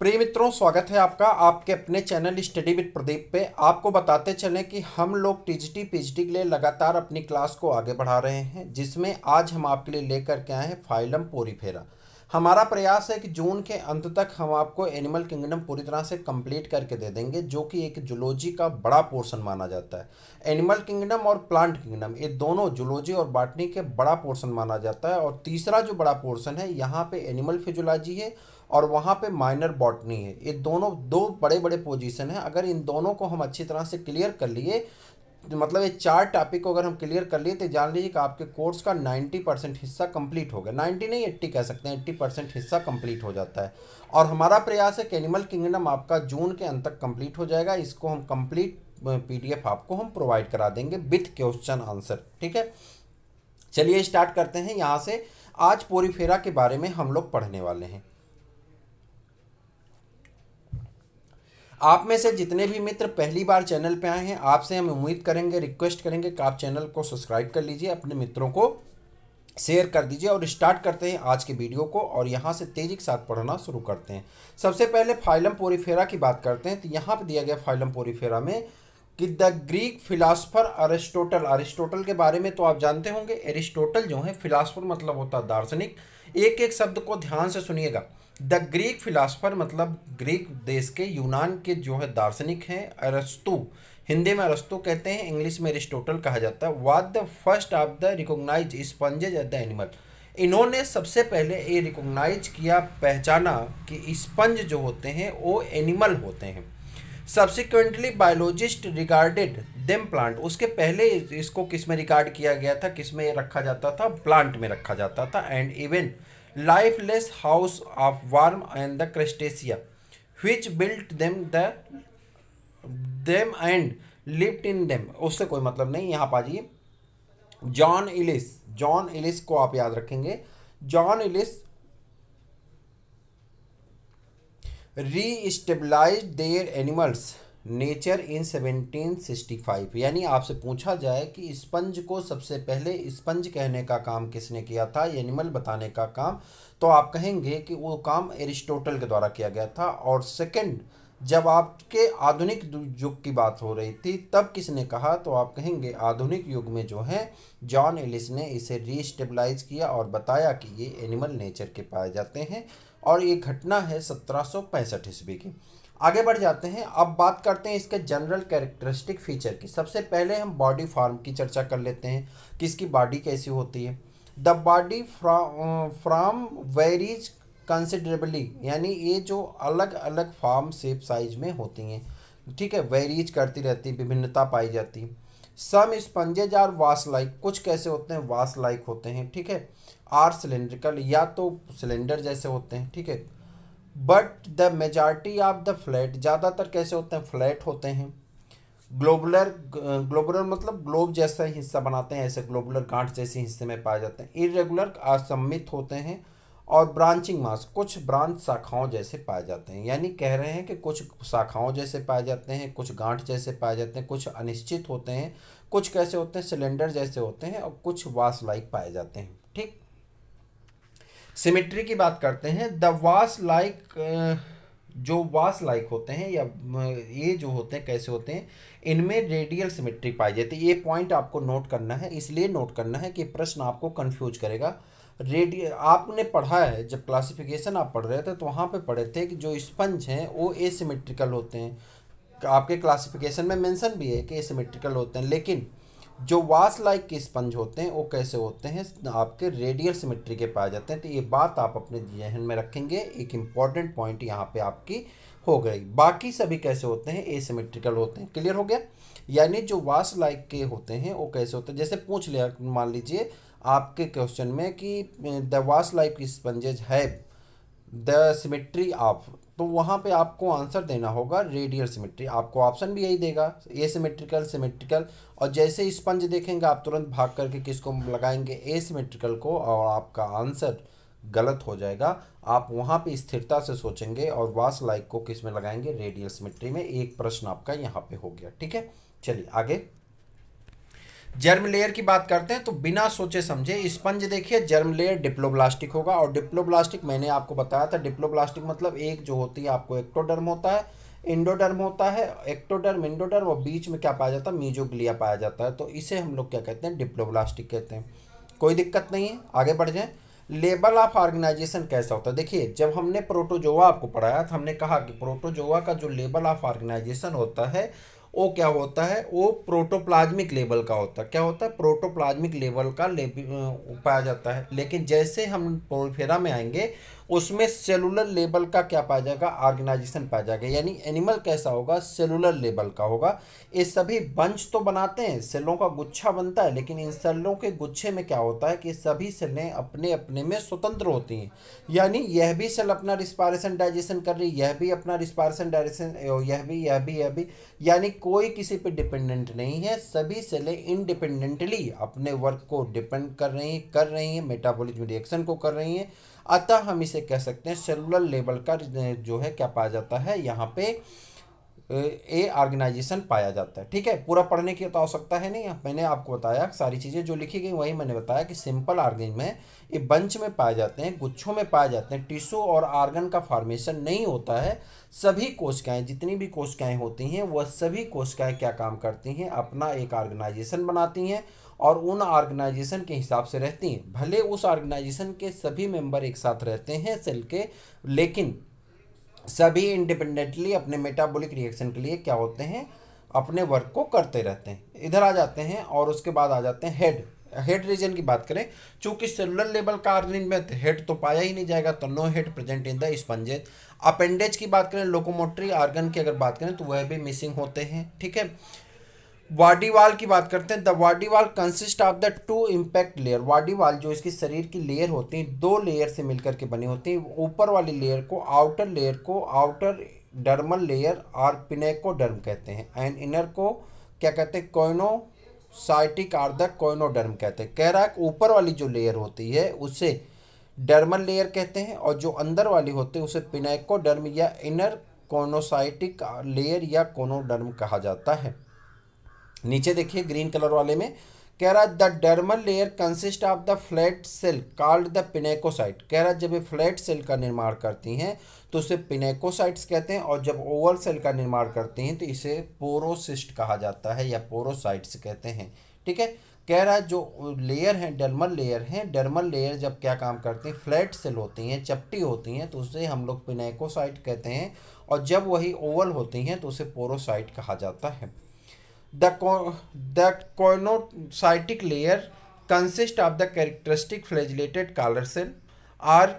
प्रिय मित्रों स्वागत है आपका आपके अपने चैनल स्टडी विद प्रदीप पे आपको बताते चलें कि हम लोग टीजीटी पीजीटी के लिए लगातार अपनी क्लास को आगे बढ़ा रहे हैं जिसमें आज हम आपके लिए लेकर के आए हैं फाइलम पोरीफेरा हमारा प्रयास है कि जून के अंत तक हम आपको एनिमल किंगडम पूरी तरह से कंप्लीट करके दे देंगे जो कि एक जुलॉजी का बड़ा पोर्शन माना जाता है एनिमल किंगडम और प्लांट किंगडम ये दोनों जुलॉजी और बाटनी के बड़ा पोर्शन माना जाता है और तीसरा जो बड़ा पोर्शन है यहाँ पे एनिमल फिजोलॉजी है और वहाँ पे माइनर बॉटनी है ये दोनों दो बड़े बड़े पोजीशन हैं अगर इन दोनों को हम अच्छी तरह से क्लियर कर लिए मतलब ये चार टॉपिक को अगर हम क्लियर कर लिए तो जान लीजिए कि आपके कोर्स का 90 परसेंट हिस्सा कंप्लीट हो गया 90 नहीं एट्टी कह सकते हैं 80 परसेंट हिस्सा कंप्लीट हो जाता है और हमारा प्रयास है कि एनिमल किंगडम आपका जून के अंत तक कंप्लीट हो जाएगा इसको हम कंप्लीट पी आपको हम प्रोवाइड करा देंगे विथ क्वेश्चन आंसर ठीक है चलिए स्टार्ट करते हैं यहाँ से आज पोरीफेरा के बारे में हम लोग पढ़ने वाले हैं आप में से जितने भी मित्र पहली बार चैनल पे आए हैं आपसे हम उम्मीद करेंगे रिक्वेस्ट करेंगे कि आप चैनल को सब्सक्राइब कर लीजिए अपने मित्रों को शेयर कर दीजिए और स्टार्ट करते हैं आज के वीडियो को और यहाँ से तेज़ी के साथ पढ़ना शुरू करते हैं सबसे पहले फाइलम पोरीफेरा की बात करते हैं तो यहाँ पर दिया गया फाइलम पोरीफेरा में कि the Greek philosopher Aristotle Aristotle के बारे में तो आप जानते होंगे एरिस्टोटल जो है फिलासफर मतलब होता है दार्शनिक एक एक शब्द को ध्यान से सुनिएगा द ग्रीक फिलासफर मतलब ग्रीक देश के यूनान के जो है दार्शनिक हैं अरस्तु हिंदी में अरस्तु कहते हैं इंग्लिश में एरिस्टोटल कहा जाता है वाद the first of the recognize sponges at the animal इन्होंने सबसे पहले ये रिकोगनाइज किया पहचाना कि स्पंज जो होते हैं वो एनिमल होते हैं subsequently biologist regarded them plant उसके पहले इसको किस में रिकार्ड किया गया था किस में रखा जाता था प्लांट में रखा जाता था and event lifeless house of worm and the crustacea which built them the them and lived in them उससे कोई मतलब नहीं यहाँ पाजिए जॉन इलिस जॉन इलिस को आप याद रखेंगे John Ellis re stabilize their animals nature in 1765 यानी आपसे पूछा जाए कि स्पंज को सबसे पहले स्पंज कहने का काम किसने किया था एनिमल बताने का काम तो आप कहेंगे कि वो काम एरिस्टोटल के द्वारा किया गया था और सेकंड जब आपके आधुनिक युग की बात हो रही थी तब किसने कहा तो आप कहेंगे आधुनिक युग में जो है जॉन एलिस ने इसे रीस्टेबलाइज किया और बताया कि ये एनिमल नेचर के पाए जाते हैं और ये घटना है सत्रह सौ पैंसठ ईस्वी की आगे बढ़ जाते हैं अब बात करते हैं इसके जनरल कैरेक्टरिस्टिक फीचर की सबसे पहले हम बॉडी फार्म की चर्चा कर लेते हैं कि इसकी बॉडी कैसी होती है the body from varies considerably यानी ये जो अलग अलग फार्म सेप साइज में होती हैं ठीक है वेरीज करती रहती विभिन्नता पाई जाती है सम स्पंजेज आर वास लाइक कुछ कैसे होते हैं वास लाइक होते हैं ठीक है आर सिलेंड्रिकल या तो सिलेंडर जैसे होते हैं ठीक है but the majority of the flat ज़्यादातर कैसे होते हैं फ्लैट होते हैं ग्लोबुलर ग्लोबुलर मतलब ग्लोब जैसा हिस्सा बनाते हैं ऐसे ग्लोबुलर गांठ जैसे हिस्से में पाए जाते हैं इरेगुलर असम्मित होते हैं और ब्रांचिंग मास कुछ ब्रांच शाखाओं जैसे पाए जाते हैं यानी कह रहे हैं कि कुछ शाखाओं जैसे पाए जाते हैं कुछ गांठ जैसे पाए जाते हैं कुछ अनिश्चित होते हैं कुछ कैसे होते हैं सिलेंडर जैसे होते हैं और कुछ वास लाइक पाए जाते हैं ठीक सिमेट्री की बात करते हैं द वास लाइक जो वास लाइक होते हैं या ये जो होते हैं कैसे होते हैं इनमें रेडियल सिमेट्री पाई जाती है ये पॉइंट आपको नोट करना है इसलिए नोट करना है कि प्रश्न आपको कन्फ्यूज करेगा रेडियल आपने पढ़ा है जब क्लासिफिकेशन आप पढ़ रहे थे तो वहाँ पे पढ़े थे कि जो स्पंज हैं वो एसिमेट्रिकल होते हैं आपके क्लासिफिकेशन में मेंशन भी है कि एसिमेट्रिकल होते हैं लेकिन जो वास लाइक के स्पंज होते हैं वो कैसे होते हैं आपके रेडियल सिमेट्री के पाए जाते हैं तो ये बात आप अपने जहन में रखेंगे एक इम्पॉर्टेंट पॉइंट यहाँ पे आपकी हो गई बाकी सभी कैसे होते हैं ए सिमेट्रिकल होते हैं क्लियर हो गया यानी जो वास लाइक के होते हैं वो कैसे होते हैं जैसे पूछ लिया मान लीजिए आपके क्वेश्चन में कि द वास लाइक स्पंजेज है द सिमेट्री ऑफ तो वहाँ पे आपको आंसर देना होगा रेडियल सिमेट्री आपको ऑप्शन भी यही देगा ए सिमेट्रिकल सिमेट्रिकल और जैसे स्पंज देखेंगे आप तुरंत भाग करके किसको लगाएंगे ए सिमेट्रिकल को और आपका आंसर गलत हो जाएगा आप वहाँ पे स्थिरता से सोचेंगे और वास लाइक को किस में लगाएंगे रेडियल सिमेट्री में एक प्रश्न आपका यहाँ पे हो गया ठीक है चलिए आगे जर्म लेयर की बात करते हैं तो बिना सोचे समझे स्पंज देखिए जर्म लेयर डिप्लोब्लास्टिक होगा और डिप्लोब्लास्टिक मैंने आपको बताया था डिप्लोब्लास्टिक मतलब एक जो होती है आपको एक्टोडर्म होता है इंडोडर्म होता है एक्टोडर्म इंडोडर्म और बीच में क्या पाया जाता है मीजोग्लिया पाया जाता है तो इसे हम लोग क्या कहते हैं डिप्लोब्लास्टिक कहते हैं कोई दिक्कत नहीं है आगे बढ़ जाए लेबल ऑफ ऑर्गेनाइजेशन कैसा होता है देखिए जब हमने प्रोटोजोआ आपको पढ़ाया तो हमने कहा कि प्रोटोजोआ का जो लेबल ऑफ ऑर्गेनाइजेशन होता है वो क्या होता है वो प्रोटोप्लाज्मिक लेवल का होता है क्या होता है प्रोटोप्लाज्मिक लेवल का ले पाया जाता है लेकिन जैसे हम पोलफेरा में आएंगे उसमें सेलुलर लेवल का क्या पाया जाएगा ऑर्गेनाइजेशन पाया जाएगा यानी एनिमल कैसा होगा सेलुलर लेवल का होगा ये सभी बंच तो बनाते हैं सेलों का गुच्छा बनता है लेकिन इन सेलों के गुच्छे में क्या होता है कि सभी सेलें अपने अपने में स्वतंत्र होती हैं यानी यह भी सेल अपना रिस्पायरेशन डाइजेशन कर रही यह भी अपना रिस्पायरेशन डाइजेशन यह भी यह भी यह भी यानी कोई किसी पर डिपेंडेंट नहीं है सभी सेलें इनडिपेंडेंटली अपने वर्क को डिपेंड कर रही हैं कर रही हैं मेटाबोलिज्म रिएक्शन को कर रही हैं अतः हम इसे कह सकते हैं सेलुलर लेवल का जो है क्या पाया जाता है यहाँ पे ए ऑर्गेनाइजेशन पाया जाता है ठीक है पूरा पढ़ने की तो आवश्यकता है नहीं मैंने आपको बताया सारी चीज़ें जो लिखी गई वही मैंने बताया कि सिंपल ऑर्गेन में ये बंच में पाए जाते हैं गुच्छों में पाए जाते हैं टिश्यू और आर्गन का फॉर्मेशन नहीं होता है सभी कोशिकाएं जितनी भी कोशिकाएं होती हैं वह सभी कोशिकाएं क्या काम करती हैं अपना एक ऑर्गेनाइजेशन बनाती हैं और उन ऑर्गेनाइजेशन के हिसाब से रहती हैं भले उस ऑर्गेनाइजेशन के सभी मेंबर एक साथ रहते हैं सेल के लेकिन सभी इंडिपेंडेंटली अपने मेटाबॉलिक रिएक्शन के लिए क्या होते हैं अपने वर्क को करते रहते हैं इधर आ जाते हैं और उसके बाद आ जाते हैं हेड हेड रीजन की बात करें चूंकि सेलुलर लेवल का आर्गनिन में हेड तो पाया ही नहीं जाएगा तो no head present in the sponges appendage की बात करें लोकोमोटरी आर्गन की अगर बात करें तो वह भी मिसिंग होते हैं ठीक है वाडी वाल की बात करते हैं the body wall consist of the two impact layer body wall जो इसकी शरीर की लेयर होती है दो लेयर से मिलकर के बनी होती हैं ऊपर वाली लेयर को आउटर लेयर को आउटर डर्मल लेयर और डर्म कहते हैं एंड इनर को क्या कहते हैं choanocytic or the choanoderm कहते हैं कह रहा है ऊपर वाली जो लेयर होती है उसे डर्मल लेयर कहते हैं और जो अंदर वाली होती है उसे डर्म या इनर कोनोसाइटिक लेयर या कोनोडर्म कहा जाता है नीचे देखिए ग्रीन कलर वाले में कह रहा है the dermal layer consist of the flat cell called the pinacocyte कह रहा है जब ये फ्लैट सेल का निर्माण करती हैं तो उसे पिनेकोसाइट्स कहते हैं और जब ओवल सेल का निर्माण करती हैं तो इसे पोरोसिस्ट कहा जाता है या पोरोसाइट्स कहते हैं ठीक है कह रहा है जो लेयर हैं डर्मल लेयर हैं डर्मल लेयर जब क्या काम करती हैं फ्लैट सेल होती हैं चपटी होती हैं तो उसे हम लोग पिनेकोसाइट कहते हैं और जब वही ओवल होती हैं तो उसे पोरोसाइट कहा जाता है the choanocytic layer consist of the characteristic flagellated collar cell or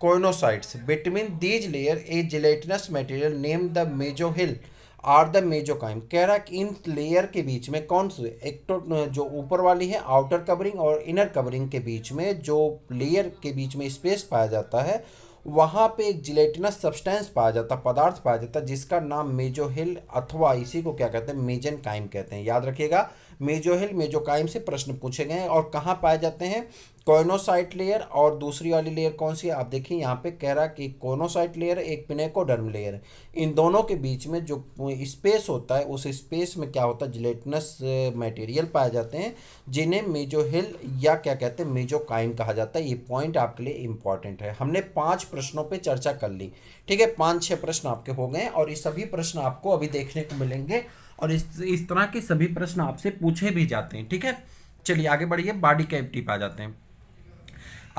choanocytes between these layer a gelatinous material name the mesohyl or the mesenchyme कह रहा कि इन लेयर के बीच में कौन से एक तो जो ऊपर वाली है आउटर कवरिंग और इनर कवरिंग के बीच में जो लेयर के बीच में स्पेस पाया जाता है वहाँ पे एक जिलेटिनस सब्सटेंस पाया जाता पदार्थ पाया जाता जिसका नाम मेजोहिल अथवा इसी को क्या कहते हैं मेजन काइम कहते हैं याद रखिएगा मेजो हिल मेजो कायम से प्रश्न पूछे गए हैं और कहाँ पाए जाते हैं कोयनोसाइट लेयर और दूसरी वाली लेयर कौन सी है आप देखिए यहाँ पे कह रहा कि कोनोसाइट लेयर एक पिनेकोडर्म लेयर इन दोनों के बीच में जो स्पेस होता है उस स्पेस में क्या होता है जिलेटनस मटेरियल पाए जाते हैं जिन्हें मेजो हिल या क्या कहते हैं मेजो कहा जाता है ये पॉइंट आपके लिए इंपॉर्टेंट है हमने पाँच प्रश्नों पर चर्चा कर ली ठीक है पाँच छः प्रश्न आपके हो गए और ये सभी प्रश्न आपको अभी देखने को मिलेंगे और इस इस तरह के सभी प्रश्न आपसे पूछे भी जाते हैं ठीक है चलिए आगे बढ़िए बॉडी कैविटी पे आ जाते हैं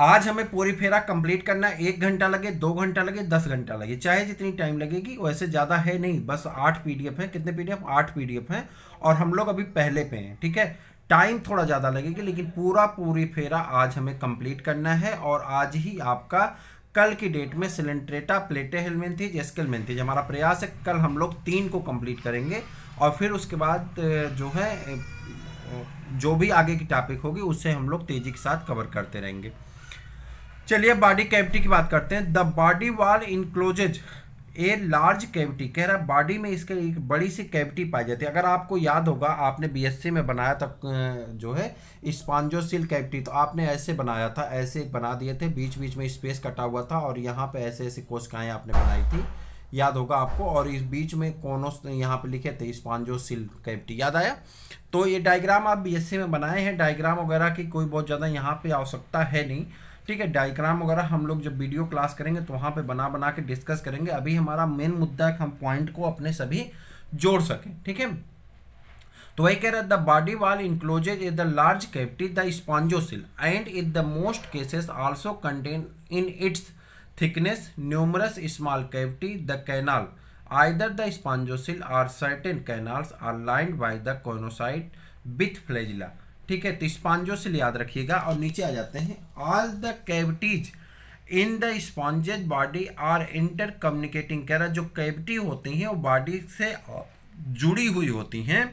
आज हमें पूरी फेरा कंप्लीट करना एक घंटा लगे दो घंटा लगे दस घंटा लगे चाहे जितनी टाइम लगेगी वैसे ज़्यादा है नहीं बस आठ पीडीएफ हैं कितने पीडीएफ आठ पीडीएफ हैं और हम लोग अभी पहले पे हैं ठीक है टाइम थोड़ा ज़्यादा लगेगी लेकिन पूरा पूरी फेरा आज हमें कंप्लीट करना है और आज ही आपका कल की डेट में सिलेंट्रेटा प्लेटे हेलमेंथीज एस्केलमेंथीज हमारा प्रयास है कल हम लोग तीन को कंप्लीट करेंगे और फिर उसके बाद जो है जो भी आगे की टॉपिक होगी उससे हम लोग तेज़ी के साथ कवर करते रहेंगे चलिए बॉडी कैविटी की बात करते हैं the body wall encloses a large cavity कह रहा है बॉडी में इसके एक बड़ी सी कैविटी पाई जाती है अगर आपको याद होगा आपने बीएससी में बनाया था जो है स्पॉन्जोसिल कैविटी तो आपने ऐसे बनाया था ऐसे बना दिए थे बीच बीच में स्पेस कटा हुआ था और यहाँ पे ऐसे ऐसे कोशिकाएं आपने बनाई थी याद होगा आपको और इस बीच में कोनोस यहाँ पे लिखे थे स्पांजो सिल्क कैप्टी याद आया तो ये डायग्राम आप सी में बनाए हैं डायग्राम वगैरह की कोई बहुत ज़्यादा यहाँ पे आवश्यकता है नहीं ठीक है डायग्राम वगैरह हम लोग जब वीडियो क्लास करेंगे तो वहाँ पे बना बना के डिस्कस करेंगे अभी हमारा मेन मुद्दा है कि हम पॉइंट को अपने सभी जोड़ सकें ठीक है तो वही कह रहा the body wall encloses is the large cavity the spongocoel and in the most cases also contain in its thickness numerous small cavity the canal either the spongocoel or certain canals are lined by the choanocyte with flagella ठीक है तो स्पॉन्जोसिल याद रखिएगा और नीचे आ जाते हैं all the cavities in the sponges body are intercommunicating कह रहा जो कैविटी होती हैं वो बॉडी से जुड़ी हुई होती हैं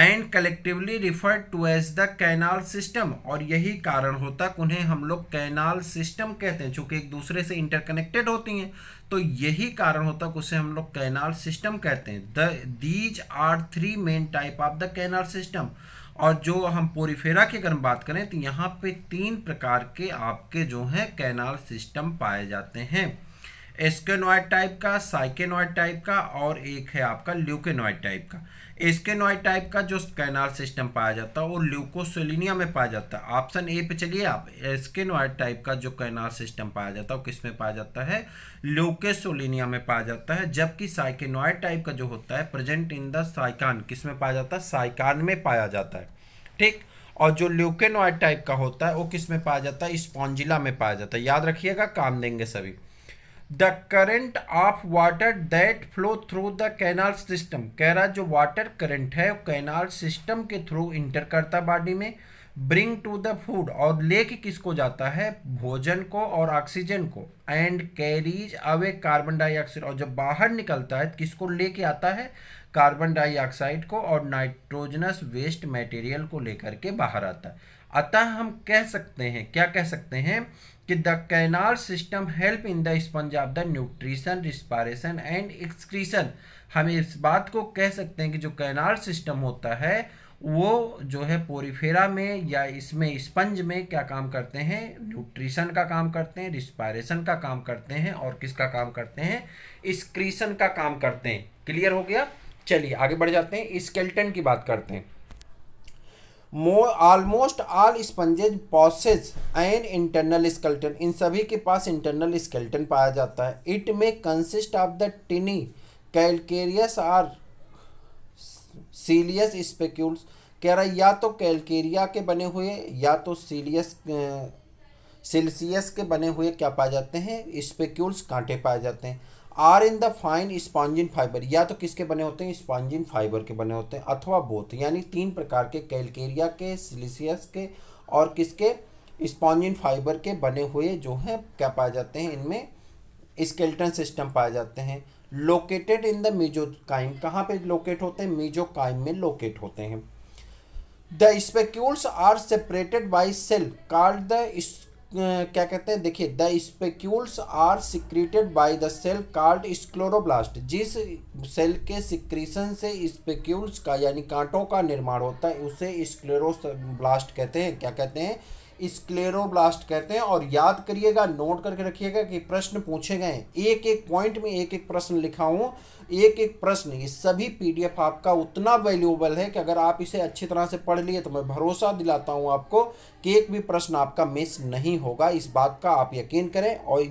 and collectively referred to as the canal system और यही कारण होता है उन्हें हम लोग कैनाल सिस्टम कहते हैं चूंकि एक दूसरे से इंटरकनेक्टेड होती हैं तो यही कारण होता है उसे हम लोग कैनाल सिस्टम कहते हैं the these are three main type of the canal system और जो हम पोरीफेरा की अगर हम बात करें तो यहाँ पे तीन प्रकार के आपके जो हैं कैनाल सिस्टम पाए जाते हैं एस्केनॉइड टाइप का साइकेनॉइड टाइप का और एक है आपका ल्यूकेनॉइड टाइप का एस्केनोइड टाइप का जो कैनाल सिस्टम पाया जाता है वो ल्यूकोसोलिनिया में पाया जाता है ऑप्शन ए पे चलिए आप एस्केनोइड टाइप का जो कैनाल सिस्टम पाया जाता है वो किस में पाया जाता है ल्यूकेसोलिनिया में पाया जाता है जबकि साइकेनोइड टाइप का जो होता है प्रेजेंट इन द साइकान किस में पाया जाता है साइकान में पाया जाता है ठीक और जो ल्यूकेनोइड टाइप का होता है वो किस में पाया जाता है स्पॉन्जिला में पाया जाता है याद रखिएगा काम देंगे सभी the current of water that flow through the canal system कह रहा जो वाटर करेंट है कैनाल सिस्टम के थ्रू इंटर करता बॉडी में ब्रिंग टू द फूड और लेके किसको जाता है भोजन को और ऑक्सीजन को and carries away carbon dioxide और जब बाहर निकलता है किसको लेके आता है कार्बन डाइऑक्साइड को और नाइट्रोजनस वेस्ट मटेरियल को लेकर के बाहर आता है अतः हम कह सकते हैं क्या कह सकते हैं कि the canal system help in the sponge of the nutrition respiration and excretion हम इस बात को कह सकते हैं कि जो कैनाल सिस्टम होता है वो जो है पोरीफेरा में या इसमें स्पंज में क्या काम करते हैं न्यूट्रिशन का काम करते हैं रिस्पायरेशन का काम करते हैं और किसका काम करते हैं एक्सक्रीशन का काम करते हैं क्लियर हो गया चलिए आगे बढ़ जाते हैं स्केल्टन की बात करते हैं almost all sponges possess an internal skeleton इन सभी के पास इंटरनल स्केल्टन पाया जाता है इट में consist of the tiny calcareous or siliceous spicules कह रहा है या तो कैलकेरिया के बने हुए या तो सीलियस सेल्सियस के बने हुए क्या पाए जाते हैं स्पेक्यूल्स कांटे पाए जाते हैं or in the fine spongin fibre या तो किसके बने होते हैं स्पॉन्जिन फाइबर के बने होते हैं अथवा बोथ यानी तीन प्रकार के कैलकेरिया के सिलिसियस के और किसके स्पॉन्जिन फाइबर के बने हुए जो हैं क्या पाए जाते हैं इनमें स्केल्टन सिस्टम पाए जाते हैं लोकेटेड इन द मीजोकाइम कहाँ पे लोकेट होते हैं मीजोकाइम में लोकेट होते हैं the spicules are separated by cell called the क्या कहते हैं देखिए the spicules are secreted by the cell called scleroblast जिस सेल के सिक्रीशन से स्पेक्यूल्स का यानी कांटों का निर्माण होता है उसे स्क्लेरोब्लास्ट कहते हैं क्या कहते हैं स्क्लेरोब्लास्ट कहते हैं और याद करिएगा नोट करके रखिएगा कि प्रश्न पूछे गए एक एक पॉइंट में एक एक प्रश्न लिखा हूँ एक एक प्रश्न ये सभी पीडीएफ आपका उतना वैल्यूएबल है कि अगर आप इसे अच्छी तरह से पढ़ लिए तो मैं भरोसा दिलाता हूँ आपको कि एक भी प्रश्न आपका मिस नहीं होगा इस बात का आप यकीन करें और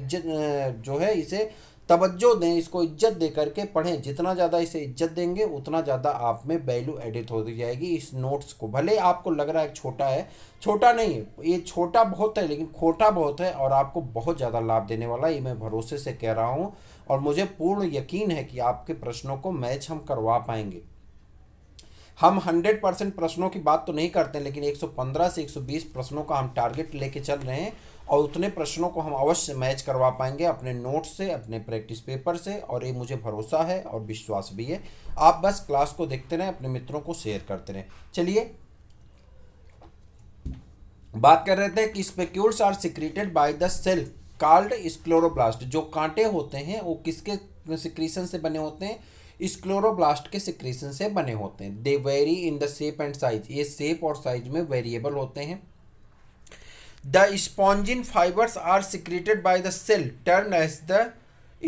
जो है इसे तवज्जो दें इसको इज्जत दे करके पढ़ें जितना ज़्यादा इसे इज्जत देंगे उतना ज़्यादा आप में वैल्यू एडिट होती जाएगी इस नोट्स को भले आपको लग रहा है छोटा है छोटा नहीं ये छोटा बहुत है लेकिन खोटा बहुत है और आपको बहुत ज़्यादा लाभ देने वाला ये मैं भरोसे से कह रहा हूँ और मुझे पूर्ण यकीन है कि आपके प्रश्नों को मैच हम करवा पाएंगे हम 100 परसेंट प्रश्नों की बात तो नहीं करते लेकिन 115 से 120 प्रश्नों का हम टारगेट लेके चल रहे हैं और उतने प्रश्नों को हम अवश्य मैच करवा पाएंगे अपने नोट से अपने प्रैक्टिस पेपर से और ये मुझे भरोसा है और विश्वास भी है आप बस क्लास को देखते रहें अपने मित्रों को शेयर करते रहें चलिए बात कर रहे थे कि spicules are secreted by the cell called scleroblast जो कांटे होते हैं वो किसके सिक्रीशन से बने होते हैं स्क्लोरोब्लास्ट के सिक्रीशन से बने होते हैं they vary in the shape and size ये शेप और साइज में वेरिएबल होते हैं the spongin fibres are secreted by the cell termed as the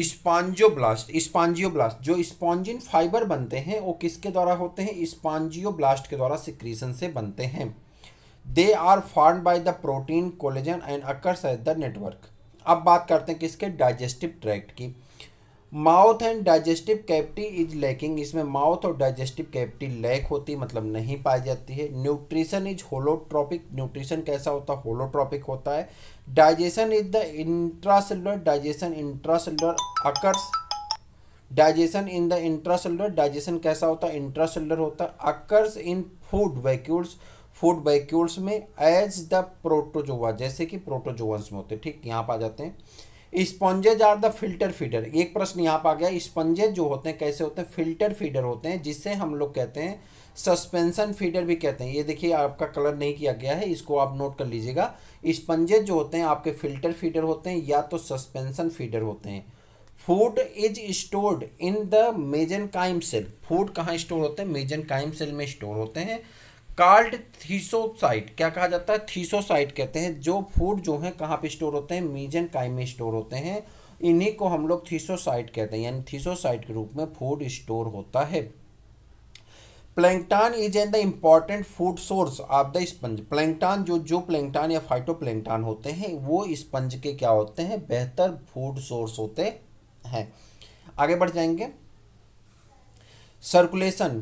spongioblast spongioblast जो स्पॉन्जिन फाइबर बनते हैं वो किसके द्वारा होते हैं स्पांजियोब्लास्ट के द्वारा सिक्रीशन से बनते हैं they are form by the protein collagen and occurs at the network अब बात करते हैं किसके डाइजेस्टिव ट्रैक्ट की mouth and digestive cavity is lacking इसमें माउथ और डाइजेस्टिव कैविटी लैक होती मतलब नहीं पाई जाती है न्यूट्रिशन इज होलोट्रॉपिक न्यूट्रिशन कैसा होता है होलोट्रॉपिक होता है digestion is the intracellular digestion intracellular occurs digestion in the intracellular digestion कैसा होता है इंट्रासेलुलर होता है occurs in food vacuoles food vacuoles में एज द प्रोटोजोआ जैसे कि प्रोटोजोअन्स में होते हैं ठीक यहाँ पर आ जाते हैं sponges are the filter feeder एक प्रश्न यहाँ पर आ गया स्पंजेज जो होते हैं कैसे होते हैं फिल्टर फीडर होते हैं जिससे हम लोग कहते हैं सस्पेंशन फीडर भी कहते हैं ये देखिए आपका कलर नहीं किया गया है इसको आप नोट कर लीजिएगा स्पंजेज जो होते हैं आपके फिल्टर फीडर होते हैं या तो सस्पेंशन फीडर होते हैं food is stored in the mesenchyme cell food कहाँ स्टोर होते हैं मेजन काइम सेल में स्टोर होते हैं कार्ड थीसोसाइट क्या कहा जाता है थीसोसाइट कहते हैं जो फूड जो है कहाँ पे स्टोर होते हैं मीजन काई में स्टोर होते हैं इन्हीं को हम लोग थीसोसाइट कहते हैं यानी थीसोसाइट के रूप में फूड स्टोर होता है plankton is an the important food source of the sponge plankton जो जो प्लैंकटान या फाइटो प्लैंकटान होते हैं वो स्पंज के क्या होते हैं बेहतर फूड सोर्स होते हैं आगे बढ़ जाएंगे सर्कुलेशन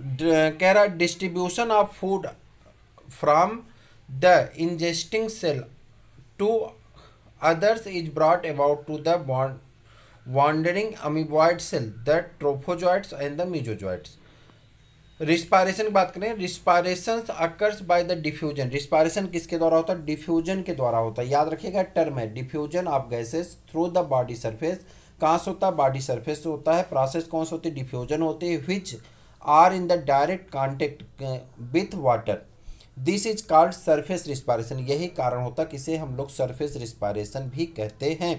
कह रहा distribution of food from the ingesting cell to others is brought about to the wandering amoeboid cell the trophozoites and the mesozoites respiration की बात करें respiration occurs by the diffusion respiration किसके द्वारा होता है डिफ्यूजन के द्वारा होता है याद रखिएगा टर्म है diffusion of gases through the body surface कहाँ से होता है बॉडी सरफेस से होता है प्रोसेस कौन से होती है डिफ्यूजन होती है which are in the direct contact with water this is called surface respiration यही कारण होता है कि इसे हम लोग सरफेस रिस्पायरेशन भी कहते हैं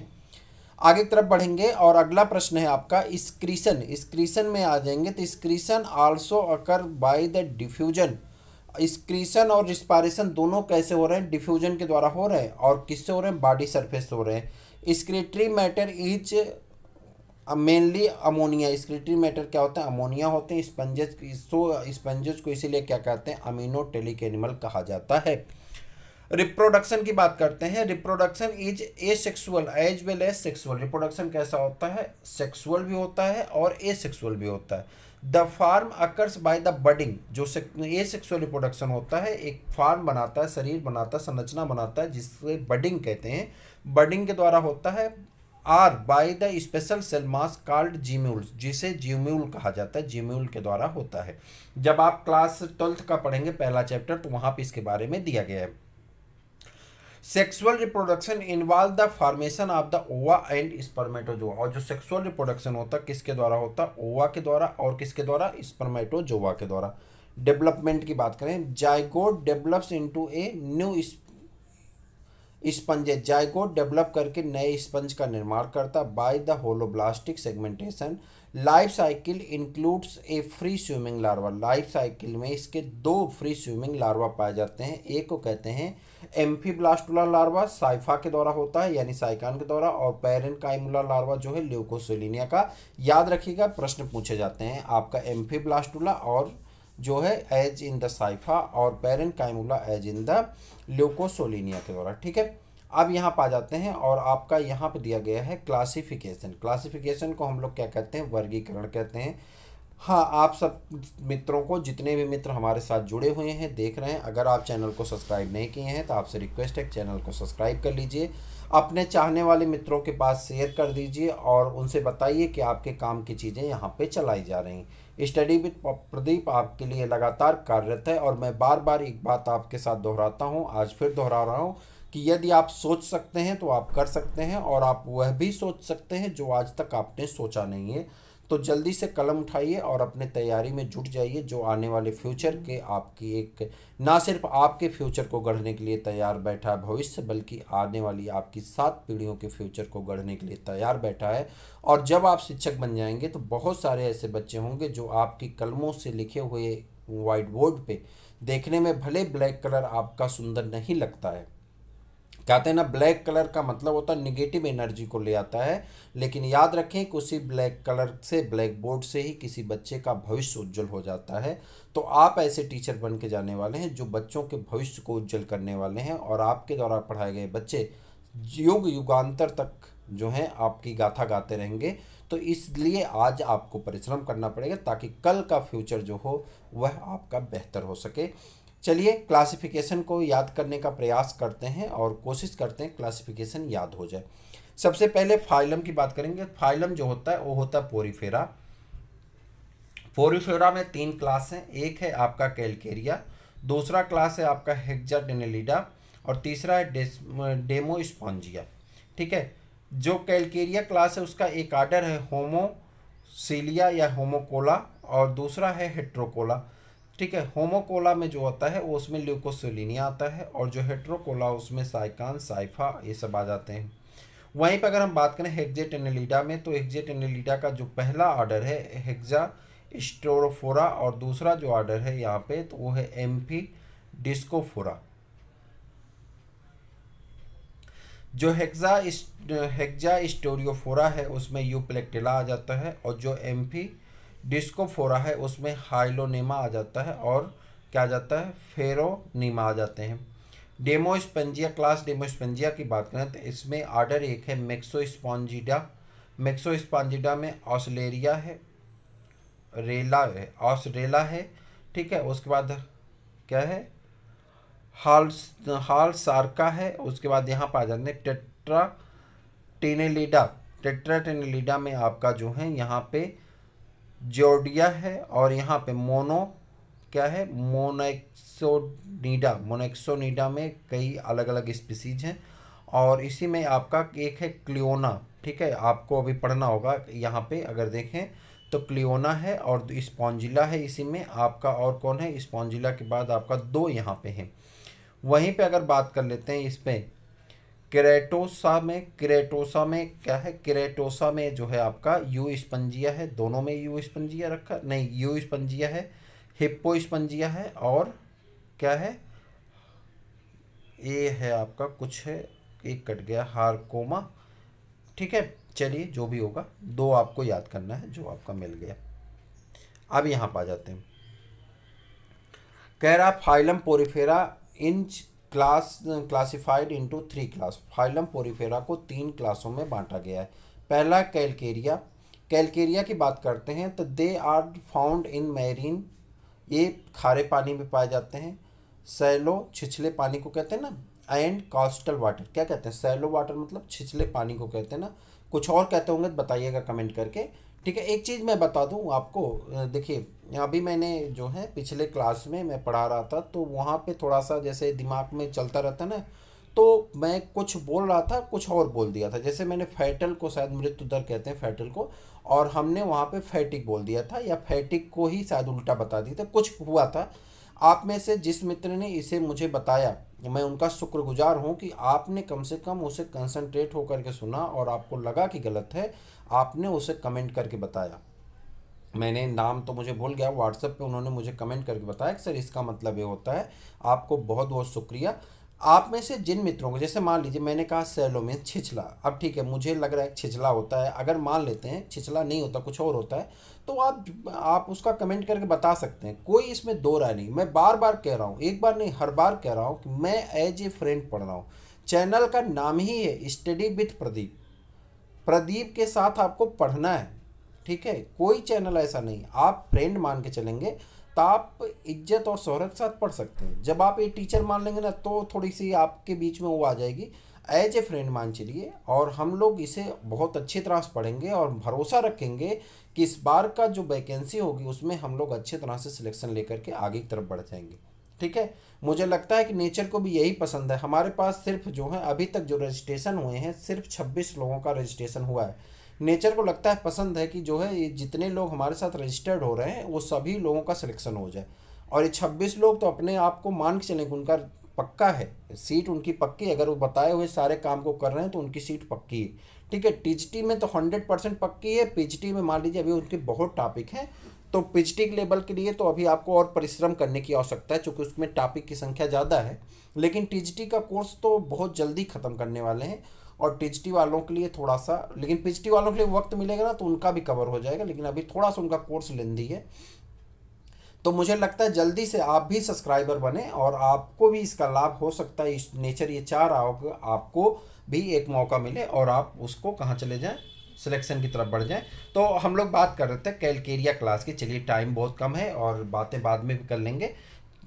आगे की तरफ बढ़ेंगे और अगला प्रश्न है आपका स्क्रीसन स्क्रीसन में आ जाएंगे तो excretion also occur by the diffusion excretion और रिस्पायरेशन दोनों कैसे हो रहे हैं डिफ्यूजन के द्वारा हो रहे हैं और किससे हो रहे हैं बॉडी सरफेस हो रहे हैं excretory matter is mainly ammonia excretory matter क्या होता है अमोनिया होते हैं स्पंजेस सो स्पंजेस को इसीलिए क्या कहते हैं अमीनो टेलिक एनिमल कहा जाता है रिप्रोडक्शन की बात करते हैं reproduction is asexual as well as sexual reproduction कैसा होता है सेक्सुअल भी होता है और ए सेक्सुअल भी होता है the form occurs by the budding जो ए सेक्सुअल रिप्रोडक्शन होता है एक फार्म बनाता है शरीर बनाता है संरचना बनाता है जिससे बडिंग कहते हैं बडिंग के द्वारा होता है or by the special cell mass called gemmule जिसे जीम्यूल कहा जाता है जीम्यूल के द्वारा होता है जब आप क्लास ट्वेल्थ का पढ़ेंगे पहला चैप्टर तो वहां पर इसके बारे में दिया गया है sexual reproduction involve the formation of the ova and spermatozoa और जो सेक्सुअल रिप्रोडक्शन होता है किसके द्वारा होता है ओवा के द्वारा और किसके द्वारा स्पर्मेटोजोआ के द्वारा डेवलपमेंट की बात करें zygote develops into a new sponge zygote develop करके नए स्पंज का निर्माण करता by the holoblastic segmentation life cycle includes a free swimming larva life cycle में इसके दो फ्री स्विमिंग लार्वा पाए जाते हैं एक को कहते हैं एम्फी ब्लास्टुला लार्वा साइफा के द्वारा होता है यानी साइकान के द्वारा और पैरन काइमुला लार्वा जो है ल्यूकोसोलिनिया का याद रखिएगा प्रश्न पूछे जाते हैं आपका एम्फी ब्लास्टुला और जो है एज इन द साइफा और parenchymula as in the Leucosolenia के द्वारा ठीक है अब यहाँ पर आ जाते हैं और आपका यहाँ पर दिया गया है क्लासिफिकेशन क्लासिफिकेशन को हम लोग क्या कहते हैं वर्गीकरण कहते हैं हाँ आप सब मित्रों को जितने भी मित्र हमारे साथ जुड़े हुए हैं देख रहे हैं अगर आप चैनल को सब्सक्राइब नहीं किए हैं तो आपसे रिक्वेस्ट है चैनल को सब्सक्राइब कर लीजिए अपने चाहने वाले मित्रों के पास शेयर कर दीजिए और उनसे बताइए कि आपके काम की चीज़ें यहाँ पे चलाई जा रही हैं स्टडी विद प्रदीप आपके लिए लगातार कार्यरत है और मैं बार बार एक बात आपके साथ दोहराता हूँ आज फिर दोहरा रहा हूँ कि यदि आप सोच सकते हैं तो आप कर सकते हैं और आप वह भी सोच सकते हैं जो आज तक आपने सोचा नहीं है तो जल्दी से कलम उठाइए और अपने तैयारी में जुट जाइए जो आने वाले फ्यूचर के आपकी एक ना सिर्फ आपके फ्यूचर को गढ़ने के लिए तैयार बैठा है भविष्य बल्कि आने वाली आपकी सात पीढ़ियों के फ्यूचर को गढ़ने के लिए तैयार बैठा है और जब आप शिक्षक बन जाएंगे तो बहुत सारे ऐसे बच्चे होंगे जो आपकी कलमों से लिखे हुए वाइट बोर्ड पर देखने में भले ब्लैक कलर आपका सुंदर नहीं लगता है कहते हैं ना ब्लैक कलर का मतलब होता है निगेटिव एनर्जी को ले आता है लेकिन याद रखें कि उसी ब्लैक कलर से ब्लैक बोर्ड से ही किसी बच्चे का भविष्य उज्जवल हो जाता है तो आप ऐसे टीचर बन के जाने वाले हैं जो बच्चों के भविष्य को उज्जवल करने वाले हैं और आपके द्वारा पढ़ाए गए बच्चे युग युगांतर तक जो हैं आपकी गाथा गाते रहेंगे तो इसलिए आज आपको परिश्रम करना पड़ेगा ताकि कल का फ्यूचर जो हो वह आपका बेहतर हो सके चलिए क्लासिफिकेशन को याद करने का प्रयास करते हैं और कोशिश करते हैं क्लासिफिकेशन याद हो जाए सबसे पहले फाइलम की बात करेंगे फाइलम जो होता है वो होता है पोरीफेरा पोरीफेरा में तीन क्लास हैं एक है आपका कैलकेरिया दूसरा क्लास है आपका हेक्जाडेनेलिडा और तीसरा है डेमो स्पॉन्जिया ठीक है जो कैलकेरिया क्लास है उसका एक आर्डर है होमोसीलिया या होमोकोला और दूसरा है हेट्रोकोला ठीक है होमोकोला में जो होता है वो उसमें ल्यूकोसोलिनिया आता है और जो हेट्रोकोला उसमें साइकान साइफा ये सब आ जाते हैं वहीं पर अगर हम बात करें हेक्जेट एनेलिडा में तो हेक्जेट एनेलिडा का जो पहला ऑर्डर है हेक्जा स्टोरोफोरा और दूसरा जो ऑर्डर है यहाँ पे तो वो है एम्फी डिस्कोफोरा जो हेक्जा हेक्जा स्टोरियोफोरा है उसमें यूप्लेक्टेला आ जाता है और जो एम्फी डिस्कोफोरा है उसमें हाइलोनेमा आ जाता है और क्या आ जाता है फेरोनीमा आ जाते हैं डेमोस्पेंजिया क्लास डेमोस्पेंजिया की बात करें तो इसमें आर्डर एक है मेक्सो स्पॉन्जिडा में ऑसलेरिया है रेला है ऑसरेला है ठीक है उसके बाद क्या है हाल हाल सार्का है उसके बाद यहाँ पर आ जाते हैं टेट्रा टेनेलिडा टेट्रा टेनेलिडा में आपका जो है यहाँ पे जोडिया है और यहाँ पे मोनो क्या है मोनेक्सोनीडा मोनेक्सोनीडा में कई अलग अलग स्पीसीज हैं और इसी में आपका एक है क्लियोना ठीक है आपको अभी पढ़ना होगा यहाँ पे अगर देखें तो क्लियोना है और स्पॉन्जिला है इसी में आपका और कौन है स्पॉन्जिला के बाद आपका दो यहाँ पे है वहीं पे अगर बात कर लेते हैं इस पर क्रेटोसा में क्रेटोसा में क्या है क्रेटोसा में जो है आपका यू स्पंजिया है दोनों में यू स्पंजिया रखा नहीं यू स्पंजिया है हिप्पो स्पंजिया है और क्या है ये है आपका कुछ है एक कट गया हारकोमा ठीक है चलिए जो भी होगा दो आपको याद करना है जो आपका मिल गया अब यहाँ पर आ जाते हैं रहा phylum porifera inch class classified into three class phylum porifera को तीन क्लासों में बांटा गया है पहला कैलकेरिया कैलकेरिया की बात करते हैं तो they are found in marine ये खारे पानी में पाए जाते हैं सैलो छिछले पानी को कहते हैं ना एंड कॉस्टल वाटर क्या कहते हैं सैलो वाटर मतलब छिछले पानी को कहते हैं ना कुछ और कहते होंगे तो बताइएगा कमेंट करके ठीक है एक चीज़ मैं बता दूँ आपको देखिए अभी मैंने जो है पिछले क्लास में मैं पढ़ा रहा था तो वहाँ पे थोड़ा सा जैसे दिमाग में चलता रहता ना तो मैं कुछ बोल रहा था कुछ और बोल दिया था जैसे मैंने फैटल को शायद मृत्यु दर कहते हैं फैटल को और हमने वहाँ पे फैटिक बोल दिया था या फैटिक को ही शायद उल्टा बता दिया था कुछ हुआ था आप में से जिस मित्र ने इसे मुझे बताया मैं उनका शुक्रगुजार हूँ कि आपने कम से कम उसे कंसनट्रेट होकर के सुना और आपको लगा कि गलत है आपने उसे कमेंट करके बताया मैंने नाम तो मुझे भूल गया व्हाट्सएप पे उन्होंने मुझे कमेंट करके बताया कि सर इसका मतलब ये होता है आपको बहुत बहुत शुक्रिया आप में से जिन मित्रों को जैसे मान लीजिए मैंने कहा सैलो में छिछला अब ठीक है मुझे लग रहा है छिछला होता है अगर मान लेते हैं छिछला नहीं होता कुछ और होता है तो आप आप उसका कमेंट करके बता सकते हैं कोई इसमें दो राय नहीं मैं बार बार कह रहा हूँ एक बार नहीं हर बार कह रहा हूँ कि मैं एज ए फ्रेंड पढ़ रहा हूँ चैनल का नाम ही है स्टडी विथ प्रदीप प्रदीप के साथ आपको पढ़ना है ठीक है कोई चैनल ऐसा नहीं आप फ्रेंड मान के चलेंगे तो आप इज्जत और शोहरत के साथ पढ़ सकते हैं जब आप ये टीचर मान लेंगे ना तो थोड़ी सी आपके बीच में वो आ जाएगी एज ए फ्रेंड मान चलिए और हम लोग इसे बहुत अच्छी तरह से पढ़ेंगे और भरोसा रखेंगे कि इस बार का जो वैकेंसी होगी उसमें हम लोग अच्छे तरह से सिलेक्शन लेकर के आगे की तरफ बढ़ जाएंगे ठीक है मुझे लगता है कि नेचर को भी यही पसंद है हमारे पास सिर्फ जो है अभी तक जो रजिस्ट्रेशन हुए हैं सिर्फ छब्बीस लोगों का रजिस्ट्रेशन हुआ है नेचर को लगता है पसंद है कि जो है ये जितने लोग हमारे साथ रजिस्टर्ड हो रहे हैं वो सभी लोगों का सिलेक्शन हो जाए और ये छब्बीस लोग तो अपने आप को मान के चले कि उनका पक्का है सीट उनकी पक्की अगर वो बताए हुए सारे काम को कर रहे हैं तो उनकी सीट पक्की है ठीक है टीचटी में तो हंड्रेड परसेंट पक्की है पीचटी में मान लीजिए अभी उनके बहुत टॉपिक हैं तो पीचटी लेवल के लिए तो अभी आपको और परिश्रम करने की आवश्यकता है चूँकि उसमें टॉपिक की संख्या ज़्यादा है लेकिन टीचटी का कोर्स तो बहुत जल्दी ख़त्म करने वाले हैं और पीएचडी वालों के लिए थोड़ा सा लेकिन पीएचडी वालों के लिए वक्त मिलेगा ना तो उनका भी कवर हो जाएगा लेकिन अभी थोड़ा सा उनका कोर्स लेंदी है तो मुझे लगता है जल्दी से आप भी सब्सक्राइबर बने और आपको भी इसका लाभ हो सकता है इस नेचर ये चाह रहा होगा आपको भी एक मौका मिले और आप उसको कहाँ चले जाएँ सिलेक्शन की तरफ बढ़ जाएँ तो हम लोग बात कर रहे थे कैलकेरिया क्लास की चलिए टाइम बहुत कम है और बातें बाद में भी कर लेंगे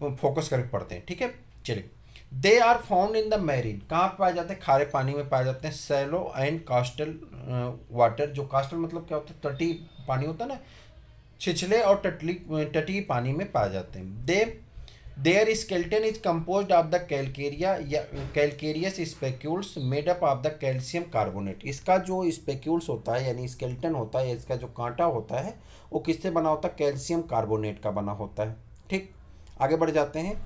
फोकस करके पढ़ते हैं ठीक है चलिए they are found in the marine कहाँ पाए जाते हैं खारे पानी में पाए जाते हैं सैलो एंड कास्टल वाटर जो कास्टल मतलब क्या होता है तटी पानी होता है ना छिछले और टटली uh, तटीय पानी में पाए जाते हैं they their skeleton is compose of the calcarea या calcareous spicules made up of the calcium carbonate इसका जो स्पेक्यूल्स होता है यानी स्केल्टन होता है इसका जो कांटा होता है वो किससे बना होता है कैल्शियम कार्बोनेट का बना होता है ठीक आगे बढ़ जाते हैं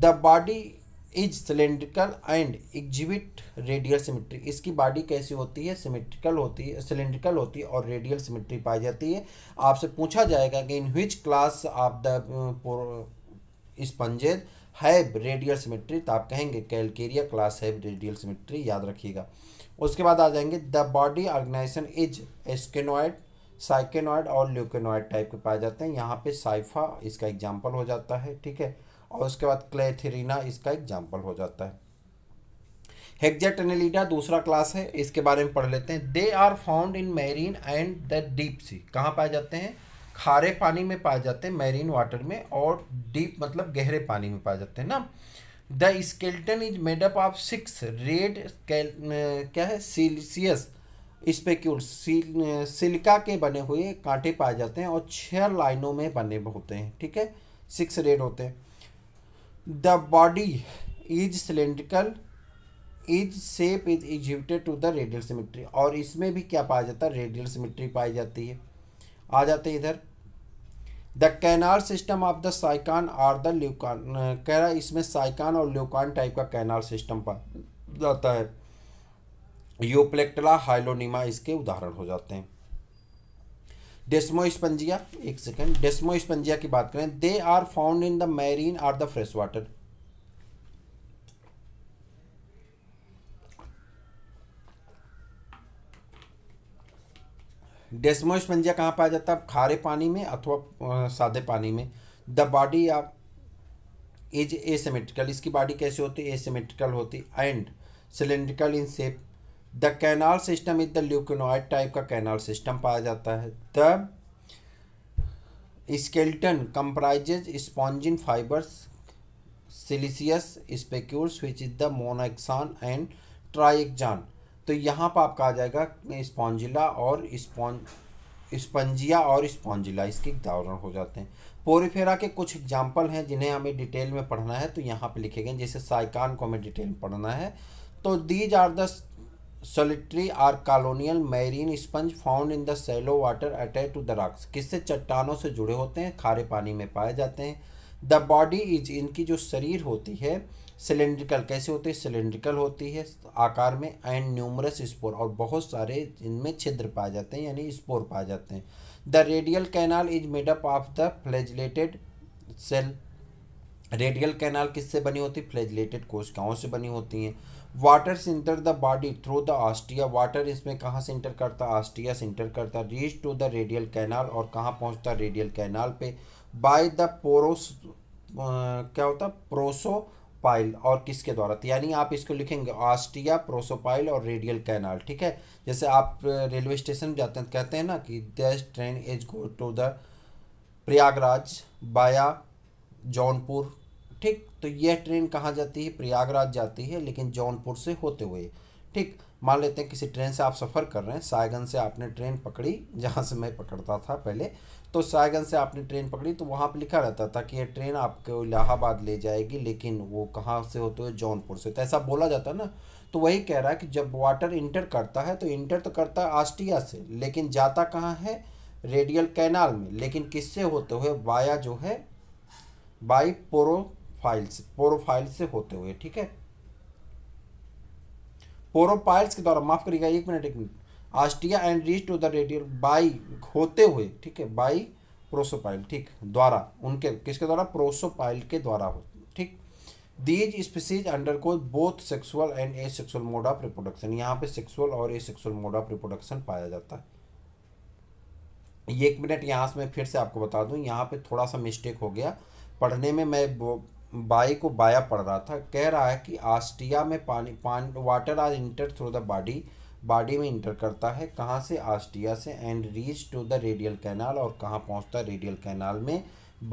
the body is cylindrical and exhibit radial symmetry इसकी बॉडी कैसी होती है सिमेट्रिकल होती है सिलेंड्रिकल होती है और रेडियल सिमेट्री पाई जाती है आपसे पूछा जाएगा कि in which class of the sponges have radial symmetry तो आप कहेंगे calcarea class have radial symmetry याद रखिएगा उसके बाद आ जाएंगे the body organisation is asconoid syconoid और ल्यूकेनॉइड टाइप के पाए जाते हैं यहाँ पे साइफा इसका एग्जाम्पल हो जाता है ठीक है और उसके बाद क्लेथेरिना इसका एग्जाम्पल हो जाता है हेक्जेटनेलिडा दूसरा क्लास है इसके बारे में पढ़ लेते हैं they are found in marine and the deep sea कहाँ पाए जाते हैं खारे पानी में पाए जाते हैं मैरीन वाटर में और डीप मतलब गहरे पानी में पाए जाते हैं ना the skeleton is made up of six rayed क्या है सिलिसियस स्पेक्यूल सिल्का के बने हुए कांटे पाए जाते हैं और छह लाइनों में बने होते हैं ठीक है सिक्स रेड होते हैं the body is cylindrical is shape is exhibited to the radial symmetry और इसमें भी क्या पाया जाता है रेडियल सिमिट्री पाई जाती है आ जाते हैं इधर the canal system of the sycon or the leucon कह रहा है इसमें साइकान और ल्यूकान टाइप का कैनाल सिस्टम पाया जाता है यूप्लेक्टला हाइलोनिमा इसके उदाहरण हो जाते हैं डेस्मोस्पंजिया एक सेकेंड डेस्मोस्पंजिया की बात करें they are found in the marine or the fresh water demospongiae कहाँ पाया जाता है खारे पानी में अथवा सादे पानी में the body of is asymmetrical इसकी बॉडी कैसे होती है एसेमेट्रिकल होती and cylindrical in shape the canal system is the leuconoid type का कैनाल सिस्टम पाया जाता है the skeleton comprises spongin fibres siliceous spicules which is the monaxon and triaxon तो यहाँ पर आपका आ जाएगा स्पॉन्जिला और स्पॉन्ज स्पंजिया और स्पॉन्जिला इसके उदाहरण हो जाते हैं पोरीफेरा के कुछ एग्जाम्पल हैं जिन्हें हमें डिटेल में पढ़ना है तो यहाँ पर लिखे गए जैसे साइकान को हमें डिटेल में पढ़ना है तो these are the solitary or colonial marine sponge found in the shallow water attach to the rocks किससे चट्टानों से जुड़े होते हैं खारे पानी में पाए जाते हैं द बॉडी इज इनकी जो शरीर होती है सिलेंड्रिकल कैसे होते हैं सिलेंड्रिकल होती है आकार में एंड न्यूमरस स्पोर और बहुत सारे इनमें छिद्र पाए जाते हैं यानी स्पोर पाए जाते हैं the radial canal is made up of the flagellated cell radial canal किससे बनी होती है फ्लेजलेटेड कोशिकाओं से बनी होती हैं water enter the body through the ostia water इसमें कहाँ सेंटर करता आस्टिया सेंटर करता reach to the radial canal और कहाँ पहुँचता रेडियल कैनाल पे बाय द पोरोस क्या होता प्रोसोपाइल और किसके द्वारा तो यानी आप इसको लिखेंगे आस्टिया प्रोसोपाइल और रेडियल कैनाल ठीक है जैसे आप रेलवे स्टेशन जाते हैं तो कहते हैं ना कि this train is go to the Prayagraj via Jaunpur ठीक तो यह ट्रेन कहाँ जाती है प्रयागराज जाती है लेकिन जौनपुर से होते हुए ठीक मान लेते हैं किसी ट्रेन से आप सफ़र कर रहे हैं सायगंज से आपने ट्रेन पकड़ी जहाँ से मैं पकड़ता था पहले तो सायगंज से आपने ट्रेन पकड़ी तो वहाँ पर लिखा रहता था कि यह ट्रेन आपको इलाहाबाद ले जाएगी लेकिन वो कहाँ से होते हुए जौनपुर से तो ऐसा बोला जाता ना तो वही कह रहा है कि जब वाटर इंटर करता है तो इंटर तो करता है आस्टिया से लेकिन जाता कहाँ है रेडियल कैनाल में लेकिन किससे होते हुए वाया जो है बाई पोरो फाइल से पोरोफाइल से होते हुए ठीक है पोरोपाइल्स के द्वारा माफ करिएगा एक मिनट एक minute ostia and reach to the radial by होते हुए ठीक है बाई प्रोसोपाइल ठीक द्वारा उनके किसके द्वारा प्रोसोपाइल के द्वारा हो ठीक these species undergo both sexual and asexual mode of reproduction यहाँ पे सेक्सुअल और asexual mode of reproduction पाया जाता है एक मिनट यहाँ से मैं फिर से आपको बता दूँ यहाँ पे थोड़ा सा मिस्टेक हो गया पढ़ने में मैं बाई को बाया पड़ रहा था कह रहा है कि आस्टिया में पानी पान water are enter through the body body में इंटर करता है कहाँ से आस्टिया से and reach to the radial canal और कहाँ पहुँचता है रेडियल कैनाल में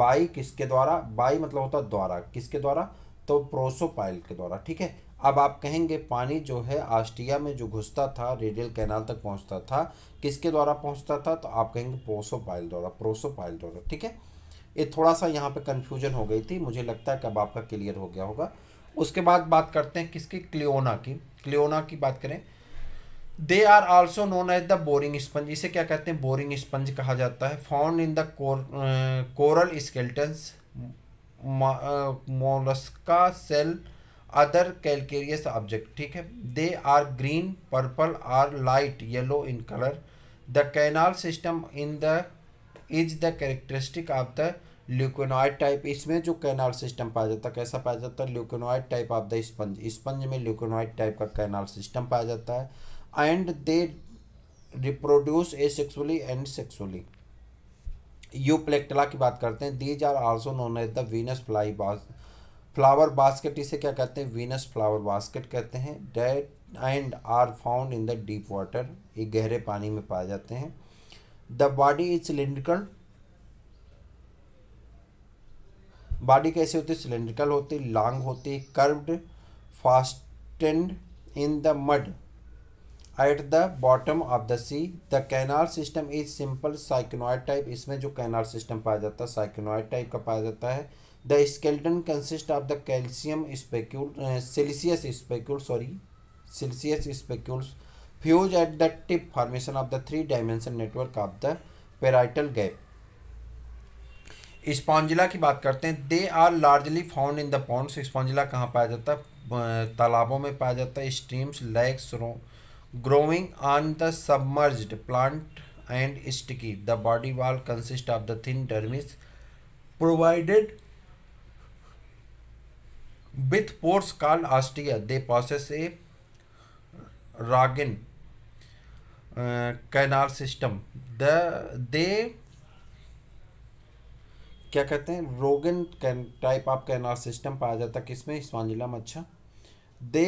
बाई किसके द्वारा बाई मतलब होता है द्वारा किसके द्वारा तो प्रोसोपाइल के द्वारा ठीक है अब आप कहेंगे पानी जो है आस्टिया में जो घुसता था रेडियल कैनाल तक पहुंचता था किसके द्वारा पहुंचता था तो आप कहेंगे प्रोसोपाइल द्वारा प्रोसोपाइल द्वारा ठीक है ये थोड़ा सा यहाँ पे कन्फ्यूजन हो गई थी मुझे लगता है कि अब आपका क्लियर हो गया होगा उसके बाद बात करते हैं किसकी क्लियोना की क्लियोना की बात करें they are also known as the boring sponge इसे क्या कहते हैं बोरिंग स्पंज कहा जाता है found in the coral skeletons mollusca shell other calcareous object ठीक है they are green purple or light yellow in colour the canal system in the is the characteristic of the leuconoid type इसमें जो canal system पाया जाता है कैसा पाया जाता है leuconoid type of the sponge sponge में ल्यूकोनॉइड टाइप का कैनाल सिस्टम पाया जाता है and they reproduce asexually and sexually Euplectella की बात करते हैं these are also known as the Venus fly बास फ्लावर बास्केट इसे क्या कहते हैं वीनस फ्लावर बास्केट कहते हैं that and are found in the deep water ये गहरे पानी में पाए जाते हैं the body is cylindrical body कैसे होती सिलेंड्रिकल होती लॉन्ग होती curved fastened in the mud at the bottom of the sea the canal system is simple syconoid type इसमें जो कैनाल सिस्टम पाया जाता है साइकिनॉइड टाइप का पाया जाता है the skeleton consist of the calcium spicule siliceous spicule sorry siliceous spicules fuse at the tip formation of the three dimension network of the parietal gap Spongilla की बात करते हैं they are largely found in the ponds Spongilla कहाँ पाया जाता है तालाबों में पाया जाता है streams lakes growing on the submerged plant and sticky the body wall consist of the thin dermis provided with pores called ostia they process a rhagon canal system the they क्या कहते हैं rhagon can type of canal system पाया जाता है किसमें Spongilla में अच्छा they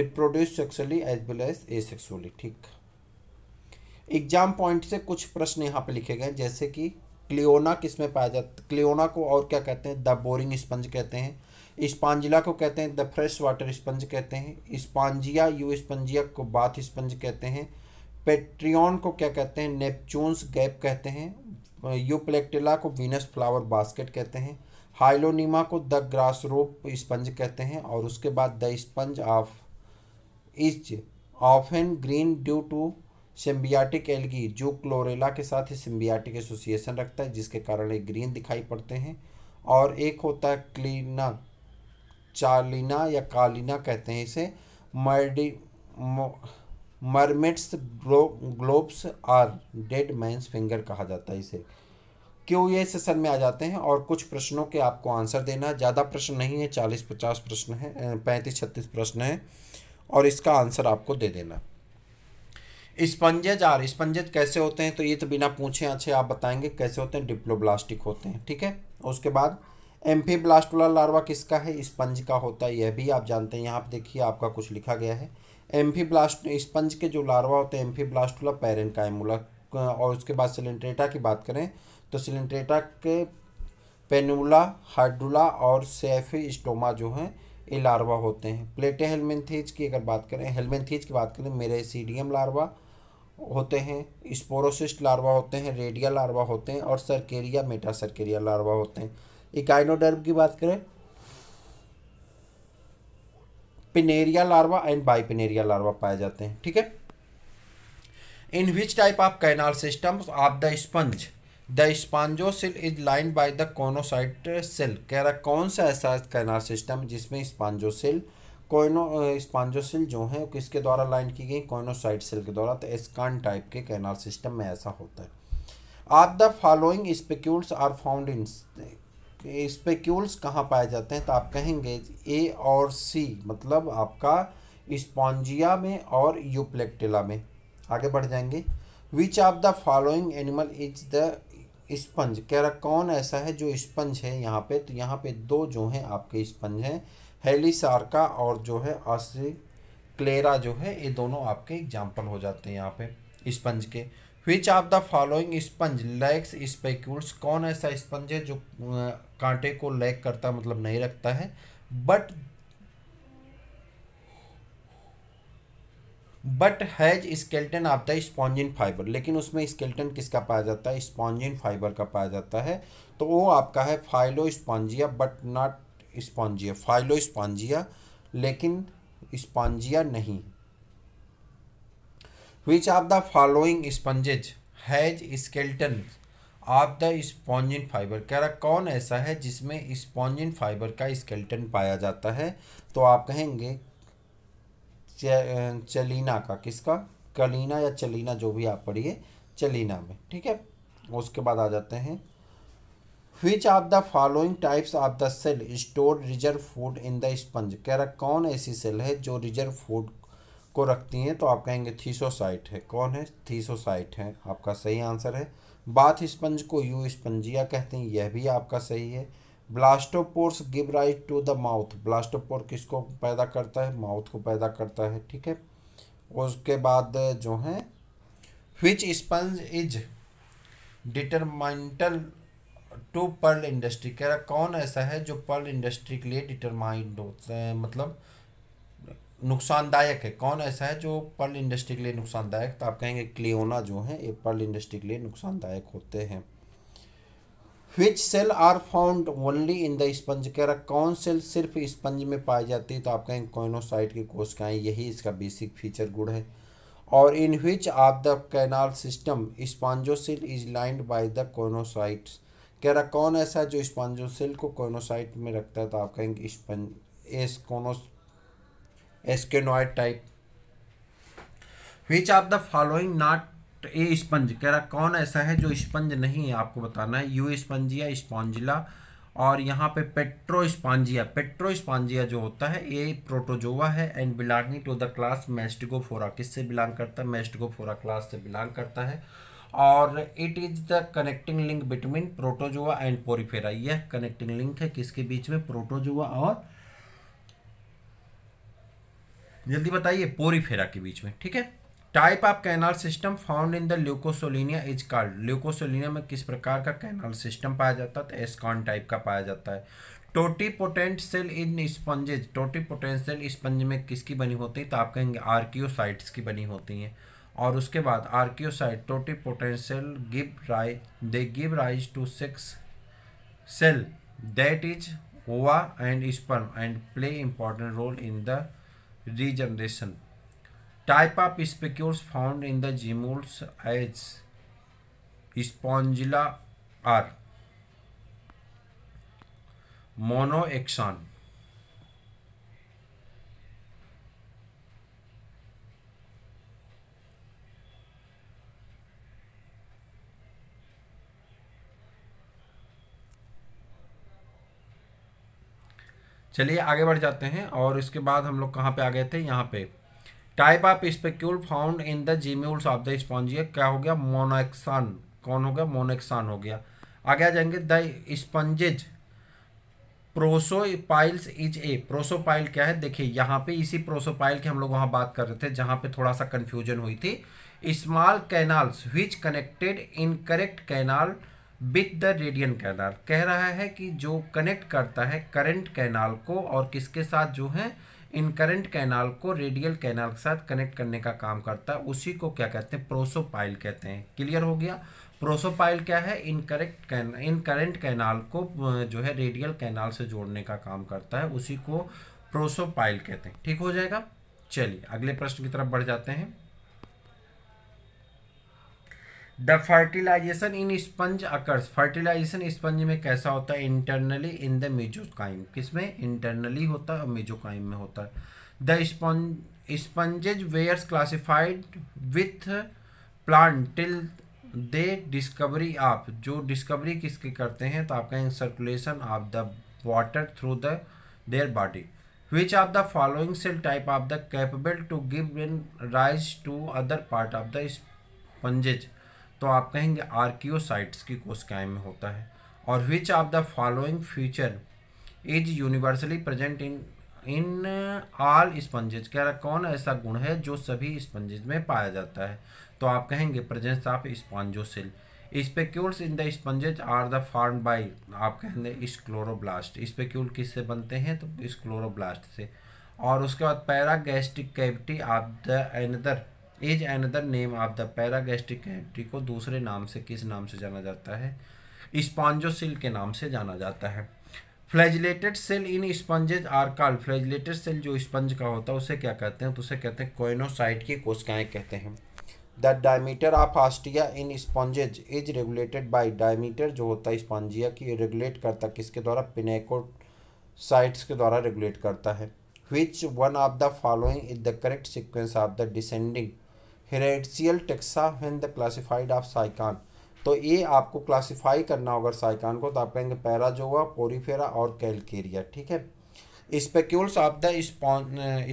reproduce sexually as well as asexually ठीक एग्जाम पॉइंट से कुछ प्रश्न यहाँ पे लिखे गए जैसे कि क्लियोना किस में पाया जाता क्लियोना को और क्या कहते हैं द बोरिंग स्पंज कहते हैं स्पांजिला को कहते हैं द फ्रेश वाटर स्पंज कहते हैं स्पांजिया यू स्पंजिया को बाथ स्पंज कहते हैं पेट्रियन को क्या कहते हैं नेपच्यून्स गैप कहते हैं यूप्लेक्टिला को वीनस फ्लावर बास्केट कहते हैं हाइलोनीमा को द ग्रास रूप स्पंज कहते हैं और उसके बाद the sponge of is often green due to symbiotic algae जो क्लोरेला के साथ ही सिम्बियाटिक एसोसिएशन रखता है जिसके कारण ये ग्रीन दिखाई पड़ते हैं और एक होता है क्लीना चालीना या कालीना कहते हैं इसे मर्डी mermaid's gloves or dead man's finger कहा जाता है इसे क्यों ये सेशन में आ जाते हैं और कुछ प्रश्नों के आपको आंसर देना ज़्यादा प्रश्न नहीं है चालीस पचास प्रश्न है पैंतीस छत्तीस प्रश्न है और इसका आंसर आपको दे देना स्पंजेज आर स्पंजेज कैसे होते हैं तो ये तो बिना पूछे अच्छे आप बताएंगे कैसे होते हैं डिप्लोब्लास्टिक होते हैं ठीक है उसके बाद एम्फीब्लास्टुला लार्वा किसका है स्पंज का होता है यह भी आप जानते हैं यहाँ पर देखिए आपका कुछ लिखा गया है ब्लास्ट स्पंज के जो लार्वा होते हैं ब्लास्टूला पेरेंट कायमुला और उसके बाद सिलेंट्रेटा की बात करें तो सिलेंट्रेटा के पेनुला हार्डुला और सेफी स्टोमा जो हैं ये लार्वा होते हैं प्लेटे हेलमेंथीज की अगर बात करें हेलमेंथीज की बात करें मेरे सीडियम लार्वा होते हैं स्पोरोसिस्ट लार्वा होते हैं रेडिया लार्वा होते हैं और सरकेरिया मेटा सर्केरिया लार्वा होते हैं इकाइनोडर्म की बात करें pinnaria larva and bipinnaria larva पाए जाते हैं ठीक है in which type of canal system of the sponge the spongocoel is line by the choanocyte cell कह रहा कौन सा ऐसा कैनाल सिस्टम जिसमें स्पांजो सिल कोनो स्पांजो सिल जो है किसके द्वारा लाइन की गई कोनोसाइट सेल के द्वारा तो एस्कान टाइप के कैनाल सिस्टम में ऐसा होता है आप the following spicules are found in spicules कहाँ पाए जाते हैं तो आप कहेंगे ए और सी मतलब आपका स्पॉन्जिया में और यूप्लेक्टिला में आगे बढ़ जाएंगे which of the following animal is the sponge कह रहा कौन ऐसा है जो स्पंज है यहाँ पे तो यहाँ पे दो जो हैं आपके स्पंज हैं हेलीसार्का और जो है क्लेरा जो है ये दोनों आपके एग्जाम्पल हो जाते हैं यहाँ पे स्पंज के which of the following sponge lacks spicules कौन ऐसा स्पंज है जो कांटे को लैक करता मतलब नहीं रखता है but but has skeleton of the spongin fibre लेकिन उसमें स्केल्टन किसका पाया जाता है स्पॉन्जिन फाइबर का पाया जाता है तो वो आपका है Phyllospongia but not Spongia Phyllospongia लेकिन स्पॉन्जिया नहीं which of the following sponges has skeleton of the spongin fibre कह रहा कौन ऐसा है जिसमें स्पॉन्जिन फाइबर का स्केल्टन पाया जाता है तो आप कहेंगे चलीना का किसका कलीना या चलीना जो भी आप पढ़िए चलीना में ठीक है उसके बाद आ जाते हैं which of the following types of the cell store reserve food in the sponge कह रहा कौन ऐसी सेल है जो रिजर्व फूड को रखती हैं तो आप कहेंगे थीसोसाइट है कौन है थीसोसाइट है आपका सही आंसर है बाथ स्पंज को यू स्पंजिया कहते हैं यह भी आपका सही है blastopores give right to the mouth blastopore किसको पैदा करता है माउथ को पैदा करता है ठीक है उसके बाद जो है which sponge is detrimental to pearl industry कह रहा कौन ऐसा है जो पर्ल इंडस्ट्री के लिए डिटरमाइंड होता है मतलब नुकसानदायक है कौन ऐसा है जो पर्ल इंडस्ट्री के लिए नुकसानदायक तो आप कहेंगे क्लियोना जो है ये पर्ल इंडस्ट्री के लिए नुकसानदायक होते हैं which cell are found only in the sponge कह रहा कौन सेल सिर्फ स्पंज में पाई जाती है तो आप कहेंगे कोइनोसाइट की कोशिकाएं यही इसका बेसिक फीचर गुड है और in which of the canal system spongocoel is lined by the choanocytes कह रहा कौन ऐसा है जो स्पॉन्जोसिल को कोइनोसाइट में रखता है तो आप कहेंगे स्पंज एस कोनोस asconoid type which of the following not a sponge कह रहा कौन ऐसा है जो स्पंज नहीं है आपको बताना है यू स्पंजिया स्पॉन्जिला और यहाँ पे पेट्रो स्पॉन्जिया पेट्रो स्पॉन्जिया जो होता है ये प्रोटोजोवा है and belonging to the class Mastigophora किससे बिलोंग करता है मेस्टिगोफोरा क्लास से बिलोंग करता है और it is the connecting link between protozoa and Porifera यह कनेक्टिंग लिंक है किसके बीच में प्रोटोजोआ और जल्दी बताइए पोरीफेरा के बीच में ठीक है type of canal system found in the Leucosolenia is card Leucosolenia में किस प्रकार का कैनाल सिस्टम पाया जाता है तो एस्कॉन टाइप का पाया जाता है totipotent cell in sponges potent cell sponge में किसकी बनी होती है तो आप कहेंगे आर्कियोसाइट्स की बनी होती हैं और उसके बाद आर्कियोसाइट टोटी cell give rise they give rise to sex cell that is ova and sperm and play important role in the regeneration. Type of spicules found in the gemmules as Spongula are monoaxon चलिए आगे बढ़ जाते हैं और इसके बाद हम लोग कहाँ पे आ गए थे यहाँ पे type of spicule found in the gemmules of the Spongia क्या हो गया मोनोक्सान कौन हो गया मोनोक्सान हो गया आगे आ जाएंगे the sponges prosopyles is a prosopyle क्या है देखिए यहाँ पे इसी प्रोसोपाइल की हम लोग वहाँ बात कर रहे थे जहाँ पे थोड़ा सा कन्फ्यूजन हुई थी small canals which connected incurrent canal with the radial canal कह रहा है कि जो कनेक्ट करता है करंट कैनाल को और किसके साथ जो है इन करंट कैनाल को रेडियल कैनाल के साथ कनेक्ट करने का काम करता है उसी को क्या कहते हैं प्रोसोपाइल कहते हैं क्लियर हो गया प्रोसोपाइल क्या है incurrent can incurrent canal को जो है रेडियल कैनाल से जोड़ने का काम करता है उसी को प्रोसोपाइल कहते हैं ठीक हो जाएगा चलिए अगले प्रश्न की तरफ बढ़ जाते हैं the fertilization in sponge occurs fertilization sponge में कैसा होता है इंटरनली इन द मेजोकाइम किस में इंटरनली होता है और मेजोकाइम में होता है the sponge sponges were classified with plant till the discovery आप जो डिस्कवरी किसके करते हैं तो आपका circulation of the water through the their body which of the following cell type of the capable to give in rise to other part of the sponges तो आप कहेंगे आर्कियोसाइट्स की कोशिकाएं में होता है और which of the following feature is universally present in in all sponges रहा कौन ऐसा गुण है जो सभी स्पंजेज में पाया जाता है तो आप कहेंगे presence of spongocoel spicules in the sponges are the form by आप कहेंगे स्क्लोरोब्लास्ट स्पेक्यूल किससे बनते हैं तो स्क्लोरोब्लास्ट से और उसके बाद paragastric cavity of the another is other name of the paragastric cavity को दूसरे नाम से किस नाम से जाना जाता है स्पॉन्जोसिल के नाम से जाना जाता है flagellated cell in sponges are call flagellated cell जो स्पंज का होता है उसे क्या कहते हैं तो उसे कहते हैं कोइनोसाइट की कोशिकाएं कहते हैं the diameter of ostia in sponges is regulated by diameter जो होता है स्पंजिया की रेगुलेट करता किसके द्वारा पिनेकोसाइट्स के द्वारा रेगुलेट करता है which one of the following is the correct sequence of the descending hierarchical taxa when the classified of Sycon तो ये आपको क्लासीफाई करना होगा साइकान को तो आप कहेंगे पैराजोआ पोरीफेरा और कैलकेरिया ठीक है spicules of the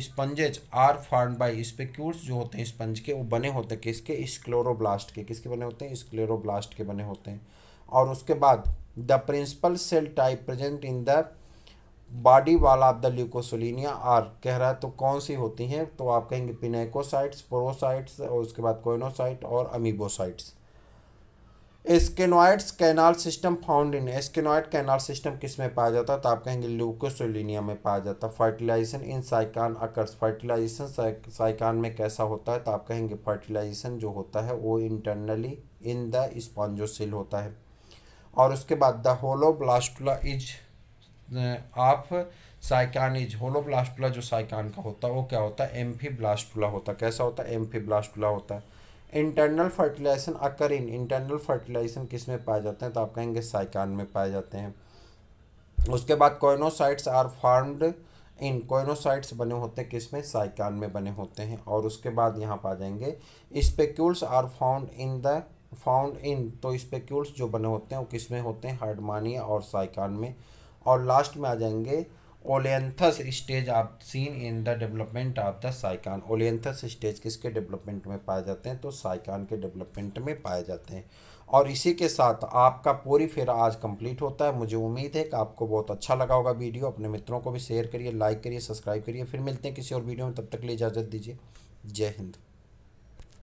sponges are form by spicules जो होते हैं स्पंज के वो बने होते हैं किसके स्क्लोरोब्लास्ट के किसके बने होते हैं स्क्लेरोब्लास्ट के बने होते हैं और उसके बाद the principal cell type present in the body wall of the Leucosolenia are कह रहा है तो कौन सी होती हैं तो आप कहेंगे पिनेकोसाइट्स प्रोसाइट्स और उसके बाद कोइनोसाइट और amoebocytes asconoids canal system found in asconoid canal system किस में पाया जाता है तो आप कहेंगे ल्यूकोसोलिनिया में पाया जाता है fertilization in Sycon occurs fertilization Sycon में कैसा होता है तो आप कहेंगे फर्टिलाइजेशन जो होता है वो इंटरनली इन द स्पॉन्जोसिल होता है और उसके बाद the hollow blastula is of Sycon is hollow blastula जो साइकान का होता है वो क्या होता है ब्लास्टुला होता है कैसा होता है एम्फी ब्लास्टुला होता है internal fertilization occur in internal fertilization किस में पाए जाते हैं तो आप कहेंगे साइकान में पाए जाते हैं उसके बाद choanocytes are formed in choanocytes बने होते हैं किसमें साइकान में बने होते हैं और उसके बाद यहाँ पर आ जाएंगे spicules are found in the found in तो स्पेक्यूल्स जो बने होते हैं वो किस में होते हैं हार्डमानिया और साइकान में और लास्ट में आ जाएंगे olynthus stage of seen in the development of the Sycon olynthus stage किसके डेवलपमेंट में पाए जाते हैं तो साइकान के डेवलपमेंट में पाए जाते हैं और इसी के साथ आपका पूरी फेरा आज कंप्लीट होता है मुझे उम्मीद है कि आपको बहुत अच्छा लगा होगा वीडियो अपने मित्रों को भी शेयर करिए लाइक करिए सब्सक्राइब करिए फिर मिलते हैं किसी और वीडियो में तब तक लिए इजाज़त दीजिए जय हिंद